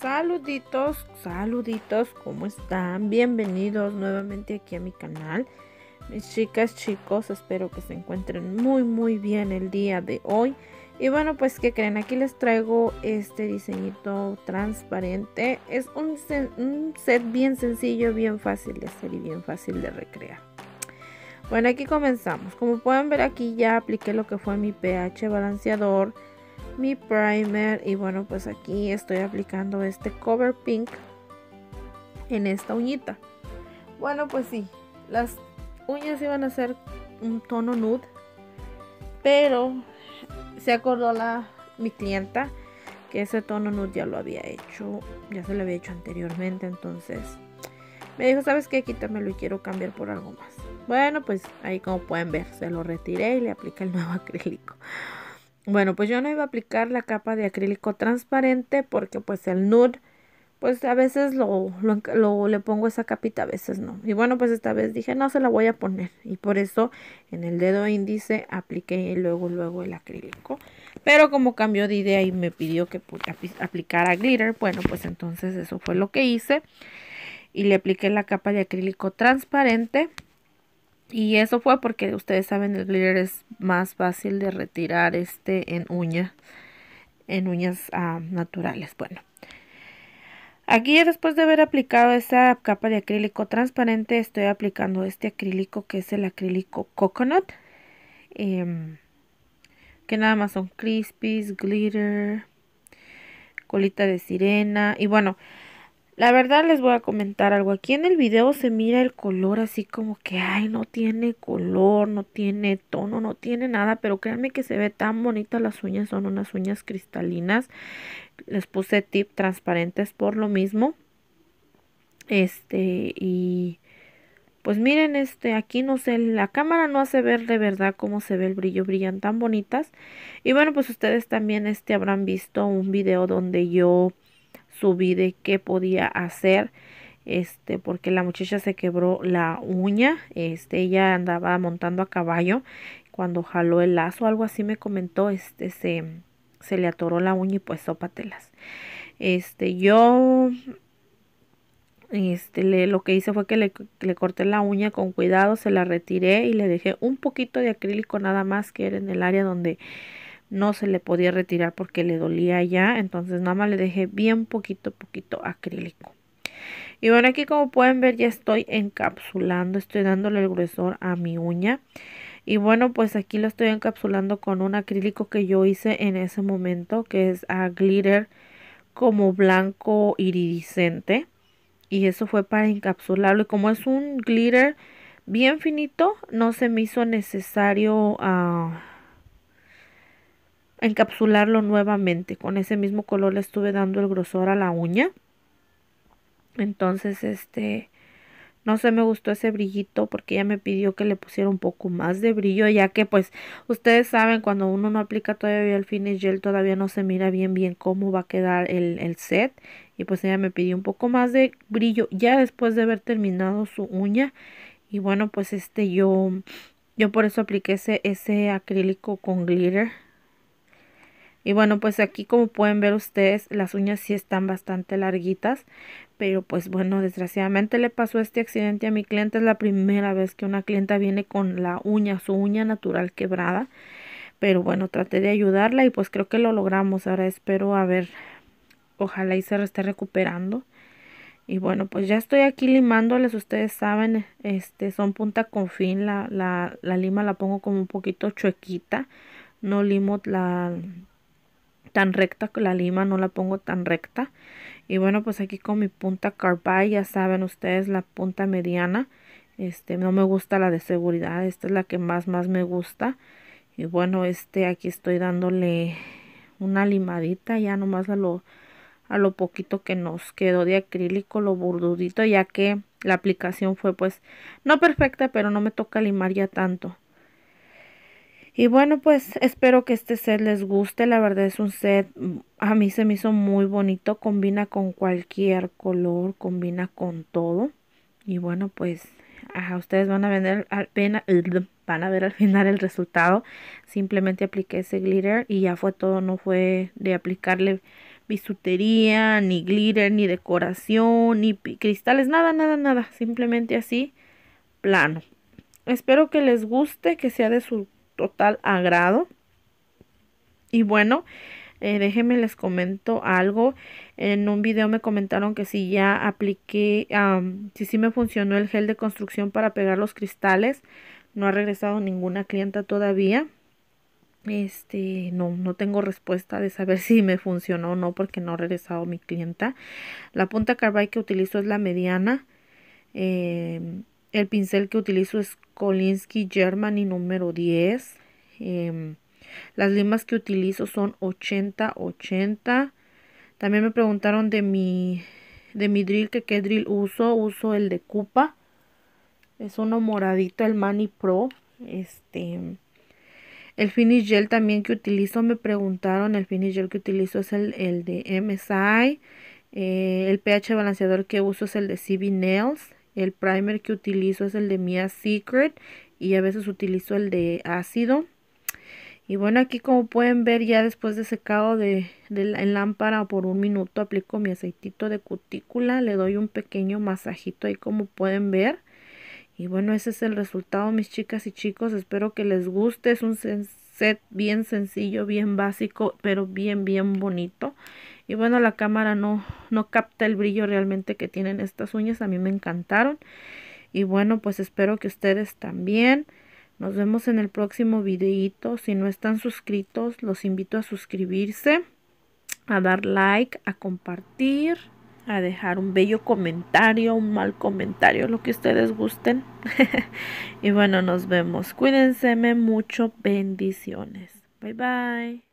Saluditos, saluditos, ¿cómo están? Bienvenidos nuevamente aquí a mi canal. Mis chicas, chicos, espero que se encuentren muy muy bien el día de hoy. Y bueno, pues que creen, aquí les traigo este diseñito transparente. Es un, un set bien sencillo, bien fácil de hacer y bien fácil de recrear. Bueno, aquí comenzamos. Como pueden ver aquí ya apliqué lo que fue mi pH balanceador mi primer y bueno pues aquí estoy aplicando este cover pink en esta uñita bueno pues sí las uñas iban a ser un tono nude pero se acordó la mi clienta que ese tono nude ya lo había hecho ya se lo había hecho anteriormente entonces me dijo sabes qué quítamelo y quiero cambiar por algo más bueno pues ahí como pueden ver se lo retiré y le apliqué el nuevo acrílico bueno, pues yo no iba a aplicar la capa de acrílico transparente porque pues el nude, pues a veces lo, le pongo esa capita, a veces no. Y bueno, pues esta vez dije, no se la voy a poner. Y por eso en el dedo índice apliqué luego, luego el acrílico. Pero como cambió de idea y me pidió que aplicara glitter, bueno, pues entonces eso fue lo que hice. Y le apliqué la capa de acrílico transparente. Y eso fue porque ustedes saben el glitter es más fácil de retirar este en uñas, en uñas ah, naturales. Bueno, aquí después de haber aplicado esa capa de acrílico transparente estoy aplicando este acrílico que es el acrílico coconut. Em, que nada más son crispies, glitter, colita de sirena y bueno... La verdad les voy a comentar algo. Aquí en el video se mira el color así como que, ay, no tiene color, no tiene tono, no tiene nada. Pero créanme que se ve tan bonita las uñas. Son unas uñas cristalinas. Les puse tip transparentes por lo mismo. Este, y pues miren, este, aquí no sé, la cámara no hace ver de verdad cómo se ve el brillo. Brillan tan bonitas. Y bueno, pues ustedes también, este, habrán visto un video donde yo subí de qué podía hacer este porque la muchacha se quebró la uña este ella andaba montando a caballo cuando jaló el lazo algo así me comentó este se se le atoró la uña y pues telas este yo este lo que hice fue que le, le, corté la uña con cuidado se la retiré y le dejé un poquito de acrílico nada más que era en el área donde no se le podía retirar porque le dolía ya, entonces nada más le dejé bien poquito, poquito acrílico. Y bueno, aquí como pueden ver ya estoy encapsulando, estoy dándole el gruesor a mi uña. Y bueno, pues aquí lo estoy encapsulando con un acrílico que yo hice en ese momento, que es a glitter como blanco iridiscente. Y eso fue para encapsularlo. Y como es un glitter bien finito, no se me hizo necesario... Ah, encapsularlo nuevamente. Con ese mismo color le estuve dando el grosor a la uña. Entonces, este, no se me gustó ese brillito porque ella me pidió que le pusiera un poco más de brillo, ya que pues ustedes saben cuando uno no aplica todavía el finish gel todavía no se mira bien bien cómo va a quedar el, set. Y pues ella me pidió un poco más de brillo ya después de haber terminado su uña. Y bueno, pues este yo, yo por eso apliqué ese, ese acrílico con glitter y bueno, pues aquí como pueden ver ustedes, las uñas sí están bastante larguitas, pero pues bueno, desgraciadamente le pasó este accidente a mi cliente. Es la primera vez que una clienta viene con la uña, su uña natural quebrada. Pero bueno, traté de ayudarla y pues creo que lo logramos. Ahora espero a ver, ojalá y se esté recuperando. Y bueno, pues ya estoy aquí limándoles, ustedes saben, este son punta con fin, la, la lima la pongo como un poquito chuequita, no limo la, tan recta, la lima no la pongo tan recta. Y bueno, pues aquí con mi punta carbide, ya saben ustedes, la punta mediana. Este, no me gusta la de seguridad, esta es la que más, más me gusta. Y bueno, este, aquí estoy dándole una limadita, ya nomás a lo, a lo poquito que nos quedó de acrílico, lo burdudito, ya que la aplicación fue pues no perfecta, pero no me toca limar ya tanto. Y bueno, pues espero que este set les guste. La verdad es un set, a mí se me hizo muy bonito. Combina con cualquier color, combina con todo. Y bueno, pues ustedes van a, vender, van a ver al final el resultado. Simplemente apliqué ese glitter y ya fue todo. No fue de aplicarle bisutería, ni glitter, ni decoración, ni cristales, nada, nada, nada. Simplemente así, plano. Espero que les guste, que sea de su total agrado. Y bueno, eh, déjenme les comento algo. En un video me comentaron que si ya apliqué, um, si sí me funcionó el gel de construcción para pegar los cristales. No ha regresado ninguna clienta todavía. Este, no, no tengo respuesta de saber si me funcionó o no porque no ha regresado mi clienta. La punta carbide que utilizo es la mediana. Em, el pincel que utilizo es Kolinsky Germany número 10. Em, las limas que utilizo son 80-80. También me preguntaron de mi, de mi drill, que qué drill uso. Uso el de Cupa. Es uno moradito, el Mani Pro. Este, el finish gel también que utilizo, me preguntaron, el finish gel que utilizo es el, de MSI. Eh, el pH balanceador que uso es el de CB Nails. El primer que utilizo es el de Mia Secret y a veces utilizo el de ácido. Y bueno, aquí como pueden ver ya después de secado de, en lámpara por un minuto aplico mi aceitito de cutícula, le doy un pequeño masajito ahí como pueden ver. Y bueno, ese es el resultado mis chicas y chicos, espero que les guste, es un set bien sencillo, bien básico, pero bien bien bonito y bueno la cámara no no capta el brillo realmente que tienen estas uñas a mí me encantaron y bueno pues espero que ustedes también nos vemos en el próximo videito si no están suscritos los invito a suscribirse a dar like a compartir a dejar un bello comentario un mal comentario lo que ustedes gusten y bueno nos vemos cuídense mucho bendiciones bye bye